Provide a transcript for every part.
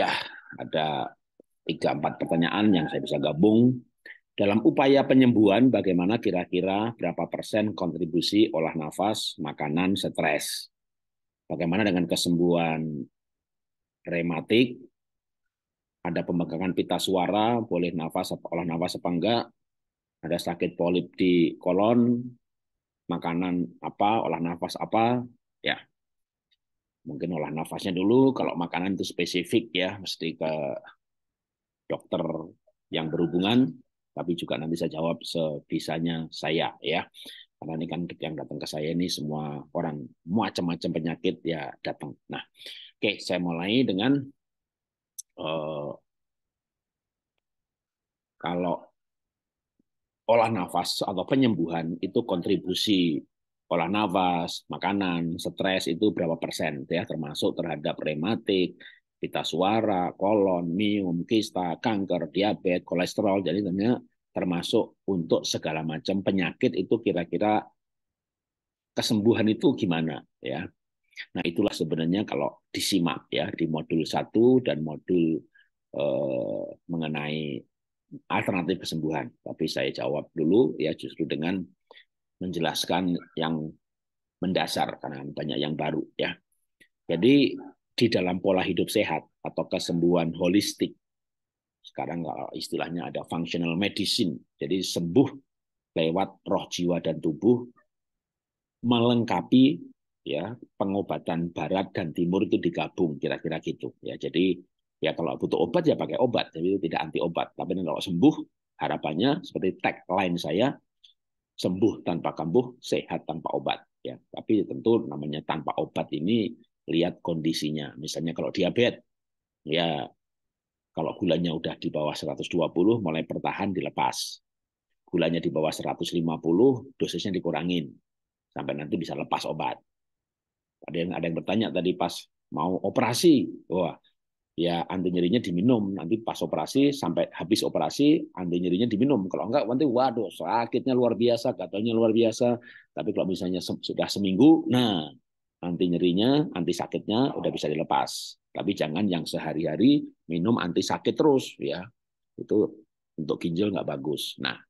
Ya, ada tiga empat pertanyaan yang saya bisa gabung. Dalam upaya penyembuhan, bagaimana kira-kira berapa persen kontribusi olah nafas, makanan, stres? Bagaimana dengan kesembuhan rematik? Ada pembengkakan pita suara, boleh nafas, olah nafas apa enggak? Ada sakit polip di kolon, makanan apa, olah nafas apa? Ya, mungkin olah nafasnya dulu kalau makanan itu spesifik ya mesti ke dokter yang berhubungan tapi juga nanti saya jawab sebisanya saya ya karena ini kan yang datang ke saya ini semua orang macam-macam penyakit ya datang nah oke saya mulai dengan uh, kalau olah nafas atau penyembuhan itu kontribusi olah nafas, makanan, stres itu berapa persen gitu ya termasuk terhadap rematik, pita suara, kolon, mium, kista, kanker, diabetes, kolesterol. Jadi tentunya termasuk untuk segala macam penyakit itu kira-kira kesembuhan itu gimana ya. Nah, itulah sebenarnya kalau disimak ya di modul 1 dan modul eh, mengenai alternatif kesembuhan. Tapi saya jawab dulu ya justru dengan menjelaskan yang mendasar karena banyak yang baru ya. Jadi di dalam pola hidup sehat atau kesembuhan holistik sekarang kalau istilahnya ada functional medicine, jadi sembuh lewat roh jiwa dan tubuh melengkapi ya pengobatan barat dan timur itu digabung kira-kira gitu ya. Jadi ya kalau butuh obat ya pakai obat, jadi itu tidak anti obat. Tapi kalau sembuh harapannya seperti tagline saya sembuh tanpa kambuh, sehat tanpa obat. Ya, tapi tentu namanya tanpa obat ini lihat kondisinya. Misalnya kalau diabetes, ya kalau gulanya udah di bawah 120 mulai bertahan dilepas. Gulanya di bawah 150 dosisnya dikurangin sampai nanti bisa lepas obat. Ada yang ada yang bertanya tadi pas mau operasi, wah ya anti nyerinya diminum nanti pas operasi sampai habis operasi anti nyerinya diminum kalau enggak nanti waduh sakitnya luar biasa katanya luar biasa tapi kalau misalnya se sudah seminggu nah anti nyerinya anti sakitnya udah bisa dilepas tapi jangan yang sehari-hari minum anti sakit terus ya itu untuk ginjal nggak bagus nah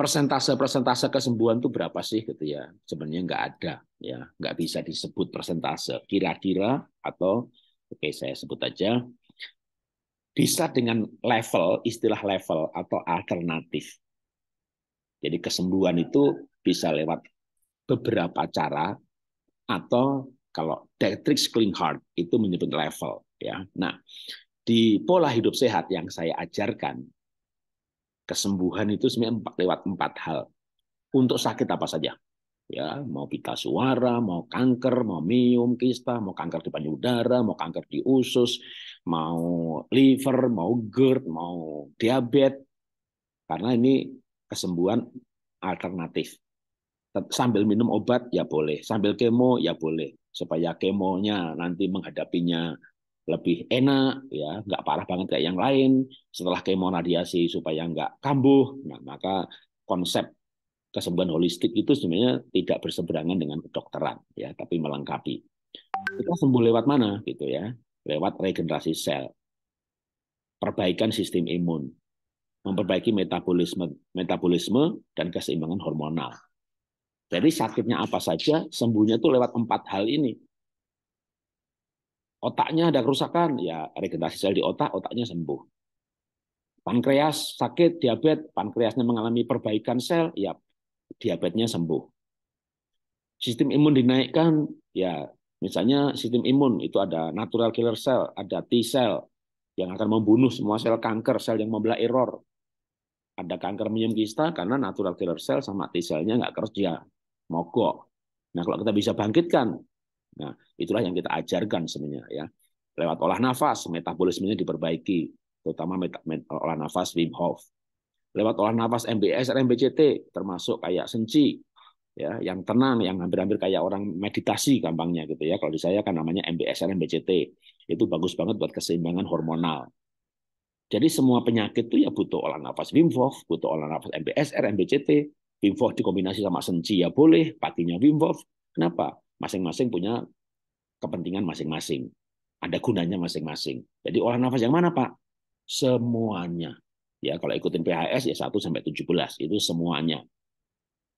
persentase-persentase kesembuhan itu berapa sih gitu ya sebenarnya nggak ada ya nggak bisa disebut persentase kira-kira atau Oke, saya sebut aja. Bisa dengan level, istilah level atau alternatif. Jadi kesembuhan itu bisa lewat beberapa cara atau kalau Dietrich Klinghardt itu menyebut level ya. Nah, di pola hidup sehat yang saya ajarkan kesembuhan itu sebenarnya lewat empat hal. Untuk sakit apa saja? ya mau pita suara, mau kanker, mau miom kista, mau kanker di payudara, mau kanker di usus, mau liver, mau GERD, mau diabetes. Karena ini kesembuhan alternatif. Sambil minum obat ya boleh, sambil kemo ya boleh, supaya kemonya nanti menghadapinya lebih enak, ya nggak parah banget kayak yang lain. Setelah kemo radiasi supaya nggak kambuh, nah maka konsep kesembuhan holistik itu sebenarnya tidak berseberangan dengan kedokteran ya tapi melengkapi kita sembuh lewat mana gitu ya lewat regenerasi sel perbaikan sistem imun memperbaiki metabolisme metabolisme dan keseimbangan hormonal jadi sakitnya apa saja sembuhnya itu lewat empat hal ini otaknya ada kerusakan ya regenerasi sel di otak otaknya sembuh pankreas sakit diabetes pankreasnya mengalami perbaikan sel ya diabetesnya sembuh. Sistem imun dinaikkan, ya misalnya sistem imun itu ada natural killer cell, ada T cell yang akan membunuh semua sel kanker, sel yang membelah error. Ada kanker minum kista karena natural killer cell sama T cell-nya nggak kerja, mogok. Nah kalau kita bisa bangkitkan, nah itulah yang kita ajarkan sebenarnya ya lewat olah nafas metabolismenya diperbaiki terutama olah nafas Wim Hof lewat olah nafas MBS, RMBCT, termasuk kayak senci, ya, yang tenang, yang hampir-hampir kayak orang meditasi gampangnya gitu ya. Kalau di saya kan namanya MBS, RMBCT. Itu bagus banget buat keseimbangan hormonal. Jadi semua penyakit itu ya butuh olah nafas Wim butuh olah nafas MBS, RMBCT, Wim Hof dikombinasi sama senci ya boleh, paginya Wim Kenapa? Masing-masing punya kepentingan masing-masing. Ada gunanya masing-masing. Jadi olah nafas yang mana, Pak? Semuanya Ya, kalau ikutin PHS ya 1 sampai 17 itu semuanya.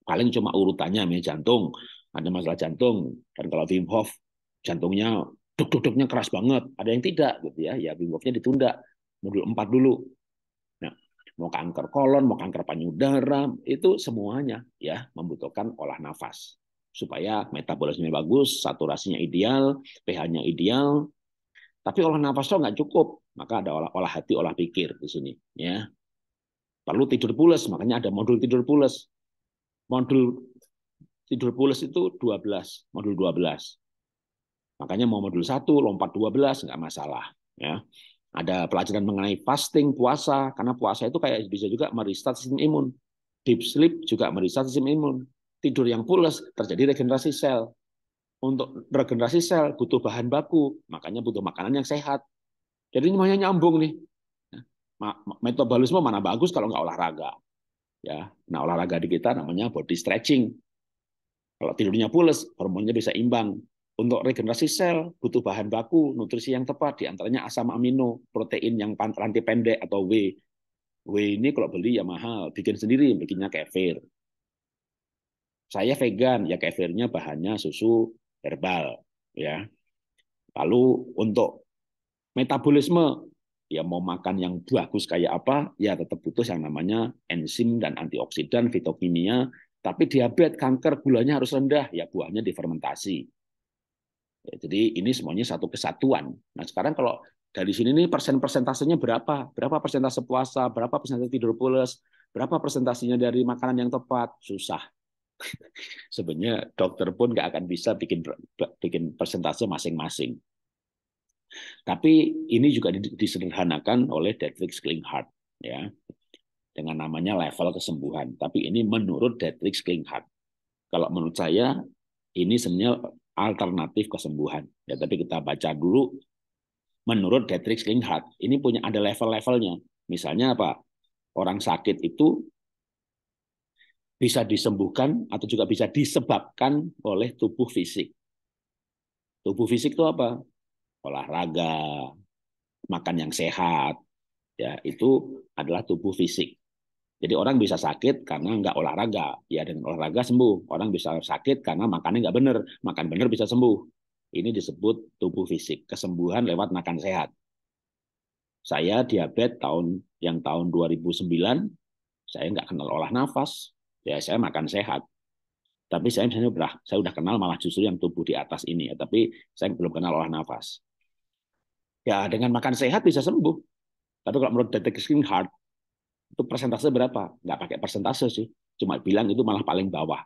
Paling cuma urutannya misalnya jantung, ada masalah jantung dan kalau Wim Hof jantungnya duk-duk-duknya keras banget, ada yang tidak gitu ya. Ya Wim Hofnya ditunda modul 4 dulu. Nah, mau kanker kolon, mau kanker payudara, itu semuanya ya membutuhkan olah nafas supaya metabolisme bagus, saturasinya ideal, pH-nya ideal. Tapi olah nafas itu nggak cukup maka ada olah, olah hati, olah pikir di sini. Ya, perlu tidur pulas, makanya ada modul tidur pulas. Modul tidur pulas itu 12, modul 12. Makanya mau modul 1, lompat 12, nggak masalah. Ya. Ada pelajaran mengenai fasting, puasa, karena puasa itu kayak bisa juga merestart sistem imun. Deep sleep juga merestart sistem imun. Tidur yang pulas terjadi regenerasi sel. Untuk regenerasi sel butuh bahan baku, makanya butuh makanan yang sehat jadi semuanya nyambung nih. Ya. Metabolisme mana bagus kalau nggak olahraga. Ya, nah olahraga di kita namanya body stretching. Kalau tidurnya pules, hormonnya bisa imbang. Untuk regenerasi sel butuh bahan baku nutrisi yang tepat, diantaranya asam amino, protein yang rantai pendek atau W. W ini kalau beli ya mahal, bikin sendiri, bikinnya kefir. Saya vegan, ya kefirnya bahannya susu herbal, ya. Lalu untuk Metabolisme, ya mau makan yang bagus kayak apa, ya tetap butuh yang namanya enzim dan antioksidan, fitokimia. Tapi diabetes, kanker, gulanya harus rendah, ya buahnya difermentasi. Ya, jadi ini semuanya satu kesatuan. Nah sekarang kalau dari sini nih persen persentasenya berapa? Berapa persentase puasa? Berapa persentase tidur pulas? Berapa persentasenya dari makanan yang tepat? Susah. Sebenarnya dokter pun nggak akan bisa bikin bikin persentase masing-masing. Tapi ini juga disederhanakan oleh Dietrich Klinghardt ya dengan namanya level kesembuhan. Tapi ini menurut Dietrich Klinghardt. Kalau menurut saya ini sebenarnya alternatif kesembuhan. Ya, tapi kita baca dulu menurut Dietrich Klinghardt. Ini punya ada level-levelnya. Misalnya apa? Orang sakit itu bisa disembuhkan atau juga bisa disebabkan oleh tubuh fisik. Tubuh fisik itu apa? olahraga, makan yang sehat, ya itu adalah tubuh fisik. Jadi orang bisa sakit karena nggak olahraga, ya dan olahraga sembuh. Orang bisa sakit karena makannya nggak benar, makan benar bisa sembuh. Ini disebut tubuh fisik, kesembuhan lewat makan sehat. Saya diabetes tahun yang tahun 2009, saya nggak kenal olah nafas, ya saya makan sehat. Tapi saya misalnya udah saya udah kenal malah justru yang tubuh di atas ini, ya, tapi saya belum kenal olah nafas. Ya dengan makan sehat bisa sembuh. Tapi kalau menurut detik skin heart, itu persentase berapa? Nggak pakai persentase sih. Cuma bilang itu malah paling bawah.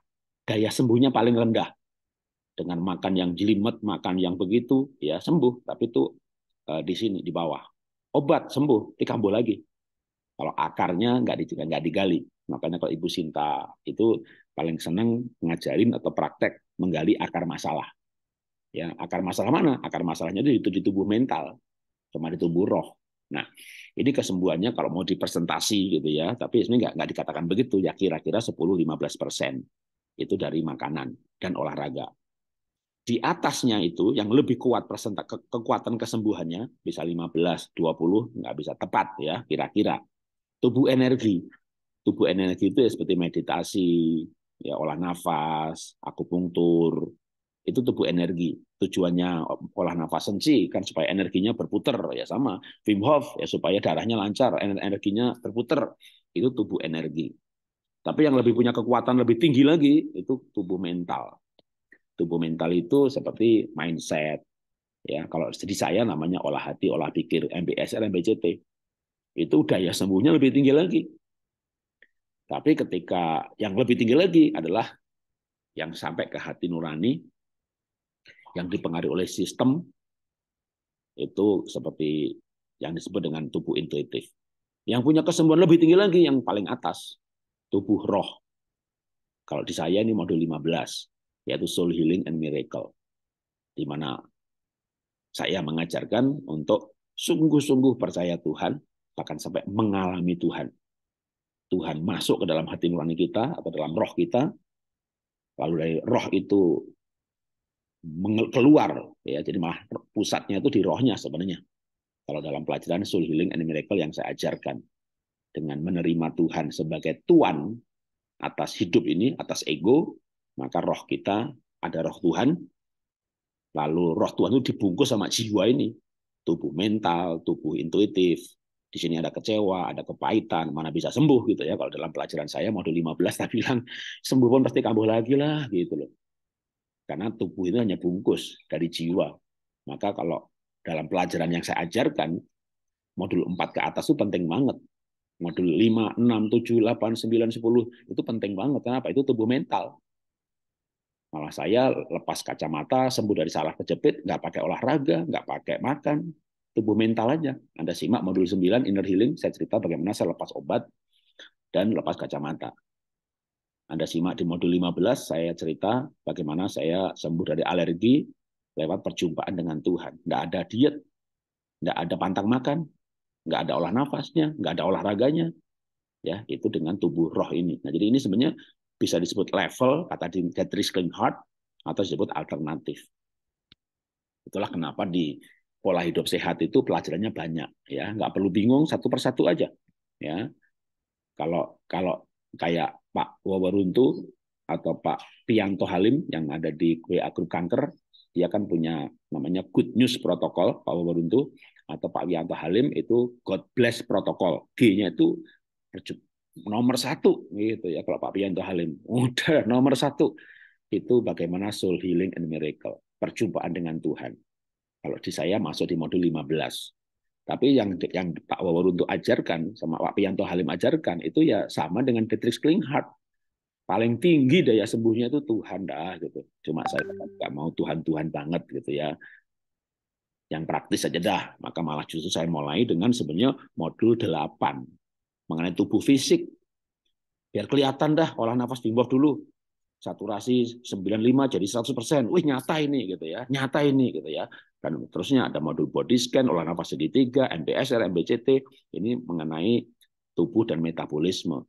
Daya sembuhnya paling rendah. Dengan makan yang jelimet, makan yang begitu, ya sembuh. Tapi itu uh, di sini, di bawah. Obat sembuh, dikambuh lagi. Kalau akarnya nggak, di, nggak digali. Makanya kalau Ibu Sinta itu paling senang ngajarin atau praktek menggali akar masalah. Ya, akar masalah mana? Akar masalahnya itu di tubuh mental, sama di tubuh roh. Nah, ini kesembuhannya kalau mau dipresentasi gitu ya, tapi ini nggak nggak dikatakan begitu ya kira-kira 10-15 persen itu dari makanan dan olahraga. Di atasnya itu yang lebih kuat persentak ke kekuatan kesembuhannya bisa 15, 20 nggak bisa tepat ya kira-kira. Tubuh energi, tubuh energi itu ya seperti meditasi, ya olah nafas, akupunktur, itu tubuh energi. Tujuannya olah nafas sensi kan supaya energinya berputar ya sama. Wim Hof ya supaya darahnya lancar, energinya berputar. Itu tubuh energi. Tapi yang lebih punya kekuatan lebih tinggi lagi itu tubuh mental. Tubuh mental itu seperti mindset. Ya, kalau di saya namanya olah hati, olah pikir, MBSR, MBCT. Itu daya sembuhnya lebih tinggi lagi. Tapi ketika yang lebih tinggi lagi adalah yang sampai ke hati nurani yang dipengaruhi oleh sistem itu seperti yang disebut dengan tubuh intuitif. Yang punya kesembuhan lebih tinggi lagi yang paling atas, tubuh roh. Kalau di saya ini modul 15, yaitu soul healing and miracle. Di mana saya mengajarkan untuk sungguh-sungguh percaya Tuhan, bahkan sampai mengalami Tuhan. Tuhan masuk ke dalam hati nurani kita atau dalam roh kita, lalu dari roh itu keluar ya jadi malah pusatnya itu di rohnya sebenarnya kalau dalam pelajaran soul healing and miracle yang saya ajarkan dengan menerima Tuhan sebagai tuan atas hidup ini atas ego maka roh kita ada roh Tuhan lalu roh Tuhan itu dibungkus sama jiwa ini tubuh mental tubuh intuitif di sini ada kecewa, ada kepahitan, mana bisa sembuh gitu ya. Kalau dalam pelajaran saya modul 15 saya bilang sembuh pun pasti kambuh lagi lah gitu loh. Karena tubuh itu hanya bungkus dari jiwa. Maka kalau dalam pelajaran yang saya ajarkan, modul 4 ke atas itu penting banget. Modul 5, 6, 7, 8, 9, 10 itu penting banget. Kenapa? Itu tubuh mental. Malah saya lepas kacamata, sembuh dari salah kejepit, nggak pakai olahraga, nggak pakai makan. Tubuh mental aja. Anda simak modul 9, inner healing, saya cerita bagaimana saya lepas obat dan lepas kacamata. Anda simak di modul 15, saya cerita bagaimana saya sembuh dari alergi lewat perjumpaan dengan Tuhan. tidak ada diet, tidak ada pantang makan, nggak ada olah nafasnya, nggak ada olahraganya. Ya, itu dengan tubuh roh ini. Nah, jadi ini sebenarnya bisa disebut level, kata di Dietrich Heart, atau disebut alternatif. Itulah kenapa di pola hidup sehat itu pelajarannya banyak ya nggak perlu bingung satu persatu aja ya kalau kalau kayak Pak Wawaruntu atau Pak Pianto Halim yang ada di WA Grup Kanker, dia kan punya namanya Good News Protocol, Pak Wawaruntu, atau Pak Wianto Halim itu God Bless Protocol. G-nya itu nomor satu gitu ya kalau Pak Pianto Halim. Udah nomor satu itu bagaimana soul healing and miracle, perjumpaan dengan Tuhan. Kalau di saya masuk di modul 15. Tapi yang yang Pak untuk ajarkan sama Pak Pianto Halim ajarkan itu ya sama dengan Dietrich Klinghardt. Paling tinggi daya sembuhnya itu Tuhan dah gitu. Cuma saya hmm. nggak mau Tuhan-Tuhan banget gitu ya. Yang praktis aja dah. Maka malah justru saya mulai dengan sebenarnya modul 8 mengenai tubuh fisik. Biar kelihatan dah olah nafas di dulu. Saturasi 95 jadi 100%. Wih nyata ini gitu ya. Nyata ini gitu ya dan terusnya ada modul body scan, olah nafas segitiga, MBSR, MBCT, ini mengenai tubuh dan metabolisme.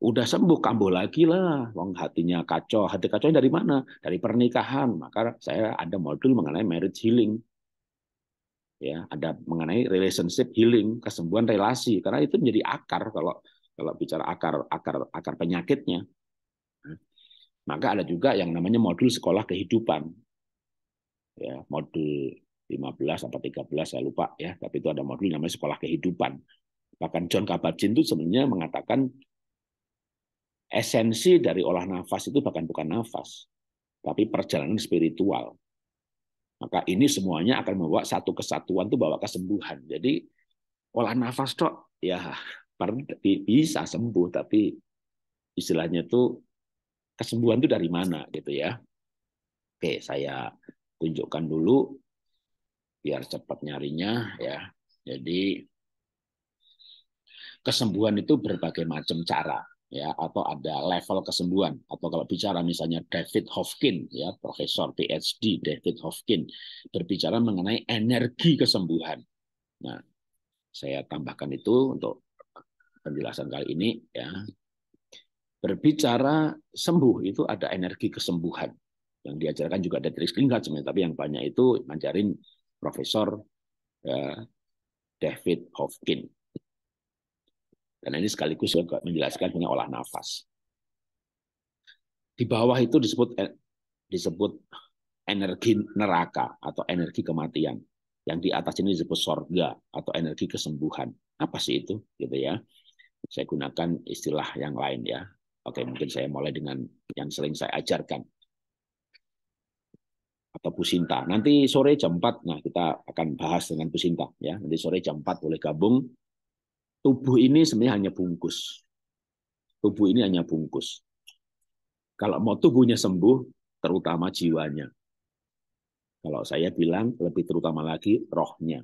Udah sembuh kambuh lagi lah, wong hatinya kacau. Hati kacau dari mana? Dari pernikahan. Maka saya ada modul mengenai marriage healing. Ya, ada mengenai relationship healing, kesembuhan relasi karena itu menjadi akar kalau kalau bicara akar akar akar penyakitnya. Maka ada juga yang namanya modul sekolah kehidupan ya modul 15 atau 13 saya lupa ya, tapi itu ada modul namanya sekolah kehidupan. Bahkan John Kabat-Zinn itu sebenarnya mengatakan esensi dari olah nafas itu bahkan bukan nafas, tapi perjalanan spiritual. Maka ini semuanya akan membawa satu kesatuan itu bawa kesembuhan. Jadi olah nafas kok ya bisa sembuh tapi istilahnya itu kesembuhan itu dari mana gitu ya. Oke, saya tunjukkan dulu biar cepat nyarinya ya. Jadi kesembuhan itu berbagai macam cara ya atau ada level kesembuhan atau kalau bicara misalnya David Hofkin ya profesor PhD David Hofkin berbicara mengenai energi kesembuhan. Nah, saya tambahkan itu untuk penjelasan kali ini ya. Berbicara sembuh itu ada energi kesembuhan yang diajarkan juga ada Chris Klingkat sebenarnya, tapi yang banyak itu ngajarin Profesor ya, David Hofkin. Dan ini sekaligus juga menjelaskan mengenai olah nafas. Di bawah itu disebut eh, disebut energi neraka atau energi kematian. Yang di atas ini disebut sorga atau energi kesembuhan. Apa sih itu? Gitu ya. Saya gunakan istilah yang lain ya. Oke, mungkin saya mulai dengan yang sering saya ajarkan atau Bu Nanti sore jam 4, nah kita akan bahas dengan Bu Sinta. Ya. Nanti sore jam 4 boleh gabung. Tubuh ini sebenarnya hanya bungkus. Tubuh ini hanya bungkus. Kalau mau tubuhnya sembuh, terutama jiwanya. Kalau saya bilang, lebih terutama lagi rohnya.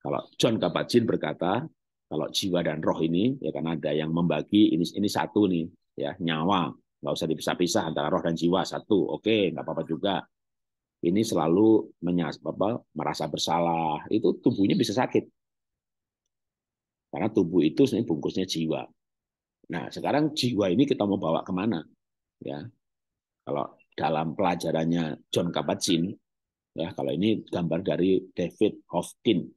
Kalau John kabat berkata, kalau jiwa dan roh ini, ya kan ada yang membagi, ini, ini satu nih, ya nyawa nggak usah dipisah-pisah antara roh dan jiwa satu oke okay, nggak apa-apa juga ini selalu menyas apa, merasa bersalah itu tubuhnya bisa sakit karena tubuh itu sebenarnya bungkusnya jiwa nah sekarang jiwa ini kita mau bawa kemana ya kalau dalam pelajarannya John Kabat-Zinn ya kalau ini gambar dari David Hofkin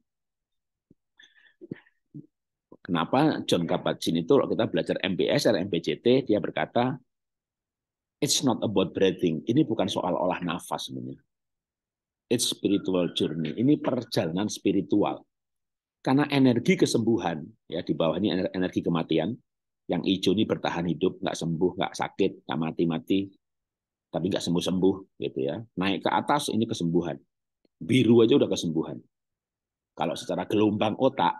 Kenapa John Kabat-Zinn itu kalau kita belajar MBSR, MBCT, dia berkata It's not about breathing. Ini bukan soal olah nafas sebenarnya. It's spiritual journey. Ini perjalanan spiritual. Karena energi kesembuhan, ya di bawah ini energi kematian, yang hijau ini bertahan hidup, nggak sembuh, nggak sakit, nggak mati-mati, tapi nggak sembuh-sembuh gitu ya. Naik ke atas ini kesembuhan. Biru aja udah kesembuhan. Kalau secara gelombang otak,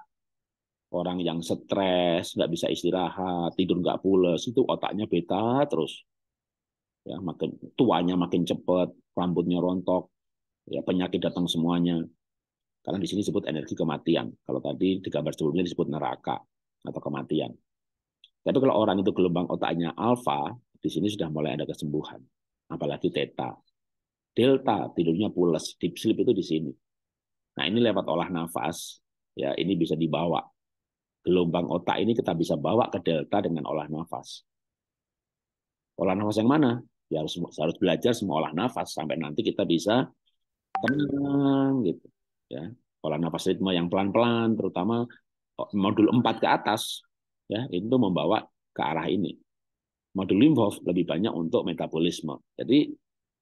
orang yang stres, nggak bisa istirahat, tidur nggak pules itu otaknya beta terus ya makin tuanya makin cepat, rambutnya rontok, ya penyakit datang semuanya. Karena di sini disebut energi kematian. Kalau tadi di gambar sebelumnya disebut neraka atau kematian. Tapi kalau orang itu gelombang otaknya alfa, di sini sudah mulai ada kesembuhan. Apalagi theta. Delta tidurnya pulas, deep sleep itu di sini. Nah, ini lewat olah nafas, ya ini bisa dibawa. Gelombang otak ini kita bisa bawa ke delta dengan olah nafas. Olah nafas yang mana? ya harus harus belajar semua olah nafas sampai nanti kita bisa tenang gitu ya olah nafas ritme yang pelan-pelan terutama modul 4 ke atas ya itu membawa ke arah ini modul Wim lebih banyak untuk metabolisme jadi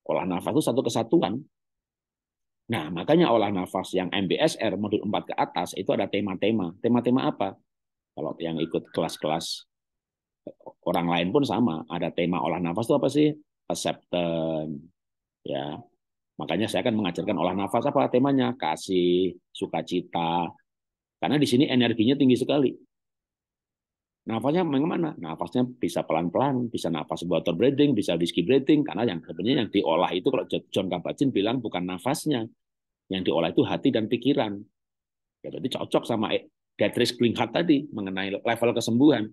olah nafas itu satu kesatuan nah makanya olah nafas yang MBSR modul 4 ke atas itu ada tema-tema tema-tema apa kalau yang ikut kelas-kelas orang lain pun sama ada tema olah nafas itu apa sih acceptance ya makanya saya akan mengajarkan olah nafas apa temanya kasih sukacita karena di sini energinya tinggi sekali nafasnya bagaimana? Nafasnya bisa pelan-pelan, bisa nafas water breathing, bisa whiskey breathing, karena yang sebenarnya yang diolah itu kalau John Kabat-Zinn bilang bukan nafasnya, yang diolah itu hati dan pikiran. Ya, berarti cocok sama e- Dietrich Klinghardt tadi mengenai level kesembuhan.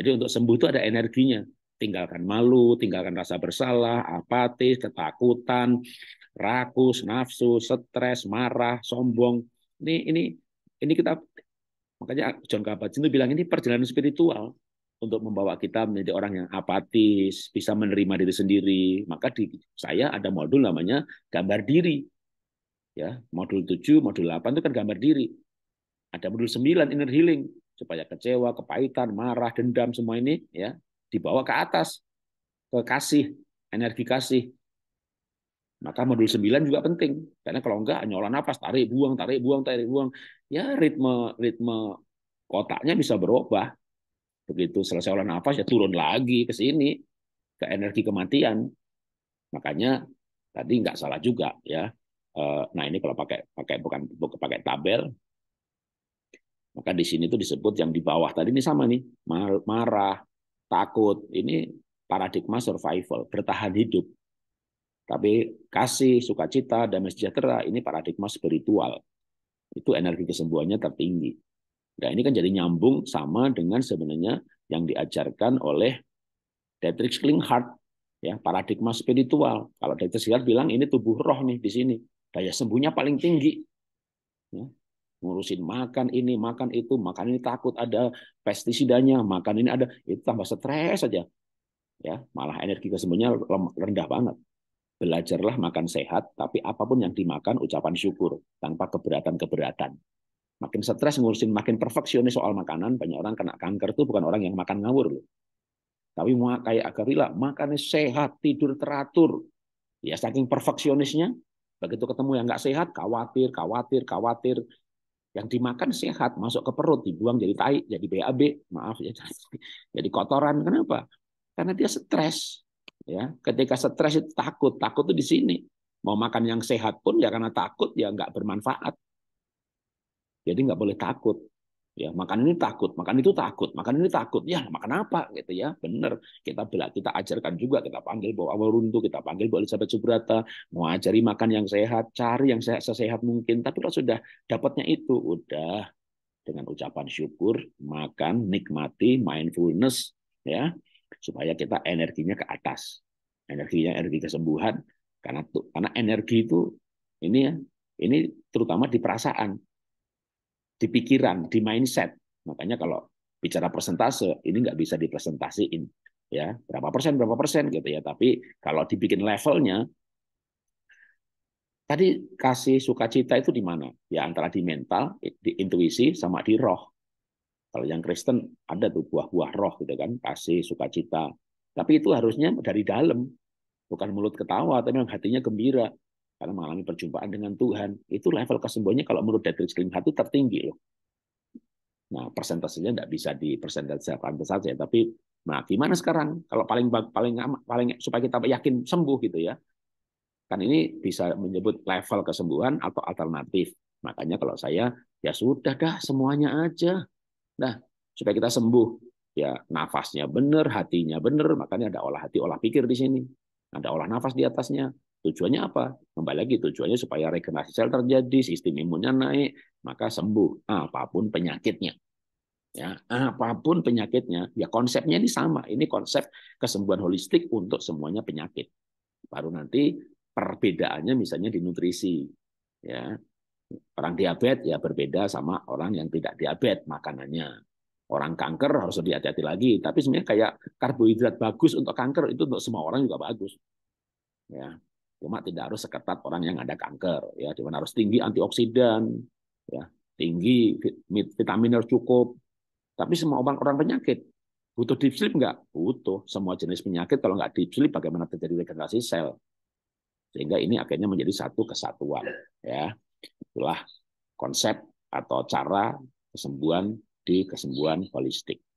Jadi untuk sembuh itu ada energinya tinggalkan malu, tinggalkan rasa bersalah, apatis, ketakutan, rakus, nafsu, stres, marah, sombong. Ini ini ini kita makanya John Kabat-Zinn itu bilang ini perjalanan spiritual untuk membawa kita menjadi orang yang apatis, bisa menerima diri sendiri. Maka di saya ada modul namanya gambar diri. Ya, modul 7, modul 8 itu kan gambar diri. Ada modul 9 inner healing supaya kecewa, kepahitan, marah, dendam semua ini ya dibawa ke atas ke kasih, energi kasih. Maka modul 9 juga penting. Karena kalau enggak nyola nafas, tarik buang, tarik buang, tarik buang, ya ritme ritme kotaknya bisa berubah. Begitu selesai olah nafas ya turun lagi ke sini ke energi kematian. Makanya tadi nggak salah juga ya. Eh, nah ini kalau pakai pakai bukan pakai tabel, maka di sini itu disebut yang di bawah tadi ini sama nih marah, takut ini paradigma survival bertahan hidup tapi kasih sukacita damai sejahtera ini paradigma spiritual itu energi kesembuhannya tertinggi nah ini kan jadi nyambung sama dengan sebenarnya yang diajarkan oleh Dietrich Klinghardt ya paradigma spiritual kalau Dietrich Klinghardt bilang ini tubuh roh nih di sini daya sembuhnya paling tinggi ya ngurusin makan ini, makan itu, makan ini takut ada pestisidanya, makan ini ada, itu tambah stres saja. Ya, malah energi kesemuanya rendah banget. Belajarlah makan sehat, tapi apapun yang dimakan ucapan syukur tanpa keberatan-keberatan. Makin stres ngurusin, makin perfeksionis soal makanan, banyak orang kena kanker itu bukan orang yang makan ngawur loh. Tapi mau kayak Akarila, makannya sehat, tidur teratur. Ya saking perfeksionisnya, begitu ketemu yang nggak sehat, khawatir, khawatir, khawatir, yang dimakan sehat masuk ke perut dibuang jadi tai jadi BAB maaf ya jadi kotoran kenapa karena dia stres ya ketika stres itu takut takut tuh di sini mau makan yang sehat pun ya karena takut ya nggak bermanfaat jadi nggak boleh takut ya makan ini takut makan itu takut makan ini takut ya makan apa gitu ya benar kita bela kita ajarkan juga kita panggil bawa awal runtu kita panggil bawa Elizabeth Subrata mau ajari makan yang sehat cari yang sehat sesehat mungkin tapi kalau sudah dapatnya itu udah dengan ucapan syukur makan nikmati mindfulness ya supaya kita energinya ke atas energinya energi kesembuhan karena karena energi itu ini ya ini terutama di perasaan di pikiran, di mindset. Makanya kalau bicara persentase, ini nggak bisa dipresentasiin ya berapa persen berapa persen gitu ya. Tapi kalau dibikin levelnya, tadi kasih sukacita itu di mana? Ya antara di mental, di intuisi, sama di roh. Kalau yang Kristen ada tuh buah-buah roh gitu kan, kasih sukacita. Tapi itu harusnya dari dalam, bukan mulut ketawa, tapi yang hatinya gembira karena mengalami perjumpaan dengan Tuhan itu level kesembuhannya kalau menurut Dietrich Klingha itu tertinggi loh nah persentasenya tidak bisa di persentasekan saja tapi nah gimana sekarang kalau paling paling paling supaya kita yakin sembuh gitu ya kan ini bisa menyebut level kesembuhan atau alternatif makanya kalau saya ya sudah dah semuanya aja nah supaya kita sembuh ya nafasnya benar hatinya benar makanya ada olah hati olah pikir di sini ada olah nafas di atasnya Tujuannya apa? Kembali lagi tujuannya supaya regenerasi sel terjadi, sistem imunnya naik, maka sembuh apapun penyakitnya. Ya, apapun penyakitnya, ya konsepnya ini sama. Ini konsep kesembuhan holistik untuk semuanya penyakit. Baru nanti perbedaannya misalnya di nutrisi. Ya. Orang diabetes ya berbeda sama orang yang tidak diabetes makanannya. Orang kanker harus lebih hati-hati lagi, tapi sebenarnya kayak karbohidrat bagus untuk kanker itu untuk semua orang juga bagus. Ya, cuma tidak harus seketat orang yang ada kanker ya cuma harus tinggi antioksidan ya tinggi vitamin harus cukup tapi semua orang orang penyakit butuh deep sleep nggak butuh semua jenis penyakit kalau nggak deep sleep bagaimana terjadi regenerasi sel sehingga ini akhirnya menjadi satu kesatuan ya itulah konsep atau cara kesembuhan di kesembuhan holistik